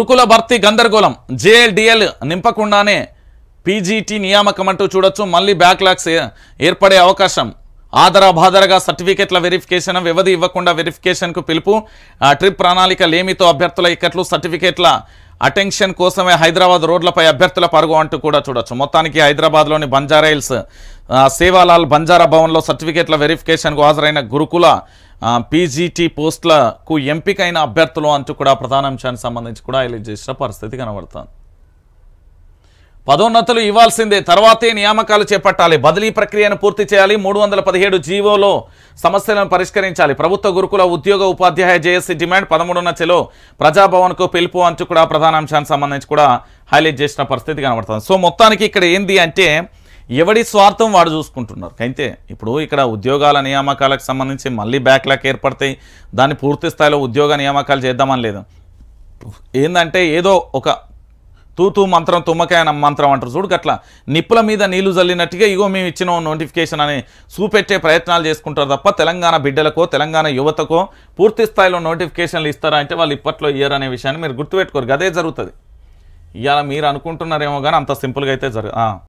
గురుకుల భర్తీ గందరగోళం జేఎల్డిఎల్ నింపకుండానే పీజీటీ నియామకం అంటూ చూడొచ్చు మళ్ళీ బ్యాక్లాగ్స్ ఏర్పడే అవకాశం ఆధారాబాధారగా సర్టిఫికెట్ల వెరిఫికేషన్ వ్యవధి ఇవ్వకుండా వెరిఫికేషన్కు పిలుపు ట్రిప్ ప్రణాళిక లేమితో అభ్యర్థుల ఇక్కట్లు సర్టిఫికేట్ల అటెన్షన్ కోసమే హైదరాబాద్ రోడ్లపై అభ్యర్థుల పరుగు అంటూ కూడా చూడొచ్చు మొత్తానికి హైదరాబాద్లోని బంజారాయిల్స్ సేవాలాల్ బంజారా భవన్లో సర్టిఫికేట్ల వెరిఫికేషన్కు హాజరైన గురుకుల పీజీటీ పోస్టులకు ఎంపికైన అభ్యర్థులు అంటూ కూడా ప్రధానాంశానికి సంబంధించి కూడా హైలైట్ చేసిన పరిస్థితి కనబడుతుంది పదోన్నతులు ఇవ్వాల్సిందే తర్వాతే నియామకాలు చేపట్టాలి బదిలీ ప్రక్రియను పూర్తి చేయాలి మూడు వందల పదిహేడు జీవోలో సమస్యలను పరిష్కరించాలి ప్రభుత్వ గురుకుల ఉద్యోగ ఉపాధ్యాయ జేఎస్సీ డిమాండ్ పదమూడున్న చెలో ప్రజాభవన్కు పిలుపు అంటూ కూడా ప్రధానాంశానికి సంబంధించి కూడా హైలైట్ చేసిన పరిస్థితి కనబడుతుంది సో మొత్తానికి ఇక్కడ ఏంది అంటే ఎవడి స్వార్థం వాడు చూసుకుంటున్నారు అయితే ఇప్పుడు ఇక్కడ ఉద్యోగాల నియామకాలకు సంబంధించి మళ్ళీ బ్యాక్లాక్ ఏర్పడతాయి దాన్ని పూర్తి స్థాయిలో ఉద్యోగ నియామకాలు చేద్దామని లేదు ఏంటంటే ఏదో ఒక తూతూ మంత్రం తుమ్మకాయ మంత్రం అంటారు చూడు అట్లా నిప్పుల మీద నీళ్లు జల్లినట్టుగా ఇగో మేము ఇచ్చిన నోటిఫికేషన్ అని చూపెట్టే ప్రయత్నాలు చేసుకుంటారు తప్ప తెలంగాణ బిడ్డలకో తెలంగాణ యువతకో పూర్తి స్థాయిలో నోటిఫికేషన్లు ఇస్తారా అంటే వాళ్ళు ఇప్పట్లో ఇయ్యరు అనే విషయాన్ని మీరు గుర్తుపెట్టుకోరు అదే జరుగుతుంది ఇవాళ మీరు అనుకుంటున్నారేమో కానీ అంత సింపుల్గా అయితే జరుగు